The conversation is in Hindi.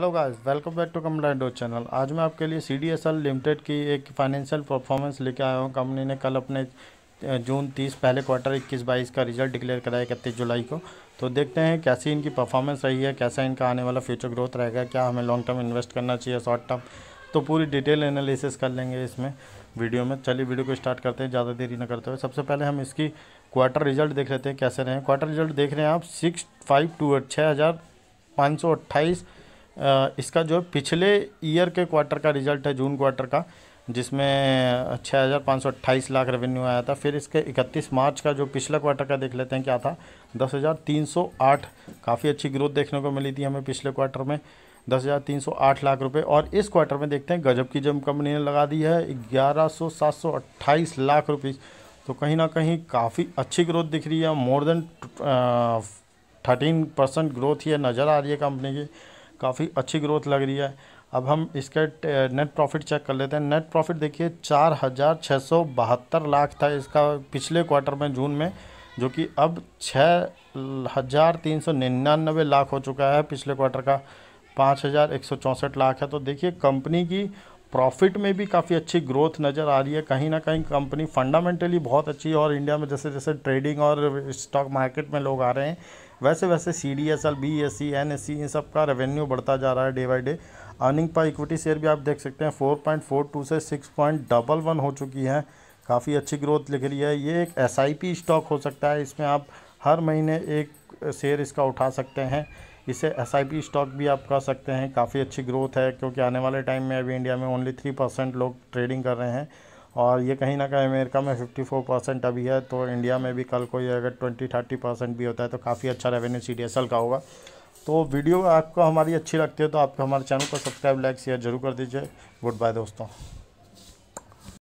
hello guys welcome back to कमलाडो चैनल आज मैं आपके लिए C D S L limited की एक फाइनेंशियल परफॉर्मेंस लेके आया हूँ कंपनी ने कल अपने जून 30 पहले क्वार्टर 21 बाईस का रिजल्ट डिक्लेयर कराया इकतीस जुलाई को तो देखते हैं कैसी इनकी परफॉर्मेंस रही है कैसा इनका आने वाला फ्यूचर ग्रोथ रहेगा क्या हमें लॉन्ग टर्म इन्वेस्ट करना चाहिए शॉर्ट टर्म तो पूरी डिटेल एनालिसिस कर लेंगे इसमें वीडियो में चलिए वीडियो को स्टार्ट करते हैं ज़्यादा देरी ना करते हुए सबसे पहले हम इसकी क्वार्टर रिजल्ट देख लेते हैं कैसे रहे क्वार्टर रिजल्ट देख रहे हैं आप सिक्स फाइव टू एट छः हज़ार पाँच सौ अट्ठाईस इसका जो पिछले ईयर के क्वार्टर का रिजल्ट है जून क्वार्टर का जिसमें छः हज़ार पाँच सौ अट्ठाईस लाख रेवेन्यू आया था फिर इसके इकतीस मार्च का जो पिछला क्वार्टर का देख लेते हैं क्या था दस हज़ार तीन सौ आठ काफ़ी अच्छी ग्रोथ देखने को मिली थी हमें पिछले क्वार्टर में दस हज़ार तीन सौ आठ लाख रुपए और इस क्वार्टर में देखते हैं गजब की जम कंपनी ने लगा दी है ग्यारह सौ सात सौ अट्ठाईस लाख रुपीज़ तो कहीं ना कहीं काफ़ी अच्छी ग्रोथ दिख रही है more than thirteen percent growth ये नज़र आ रही है कंपनी की काफ़ी अच्छी ग्रोथ लग रही है अब हम इसका नेट प्रॉफिट चेक कर लेते हैं नेट प्रॉफिट देखिए चार हज़ार छः सौ बहत्तर लाख था इसका पिछले क्वार्टर में जून में जो कि अब छः हज़ार तीन सौ निन्यानवे लाख हो चुका है पिछले क्वार्टर का पाँच हज़ार एक सौ चौंसठ लाख है तो देखिए कंपनी की प्रॉफिट में भी काफ़ी अच्छी ग्रोथ नज़र आ रही है कहीं ना कहीं कंपनी फंडामेंटली बहुत अच्छी है और इंडिया में जैसे जैसे ट्रेडिंग और स्टॉक मार्केट में लोग आ रहे हैं वैसे वैसे C D S L B S C N S C इन सब का रेवेन्यू बढ़ता जा रहा है डे बाई डे अर्निंग पर इक्विटी शेयर भी आप देख सकते हैं फोर पॉइंट फोर टू से सिक्स पॉइंट डबल वन हो चुकी है काफ़ी अच्छी ग्रोथ लिख रही है ये एक एस आई पी स्टॉक हो सकता है इसमें आप हर महीने एक शेयर इसका उठा सकते हैं इसे एस आई पी स्टॉक भी आप कह सकते हैं काफ़ी अच्छी ग्रोथ है क्योंकि आने वाले टाइम में अभी इंडिया में ओनली थ्री परसेंट लोग ट्रेडिंग कर रहे हैं और ये कहीं ना कहीं अमेरिका में 54 परसेंट अभी है तो इंडिया में भी कल को ये अगर 20 30 परसेंट भी होता है तो काफ़ी अच्छा रेवेन्यू सी का होगा तो वीडियो आपको हमारी अच्छी लगती है तो आपको हमारे चैनल को सब्सक्राइब लाइक शेयर जरूर कर दीजिए गुड बाय दोस्तों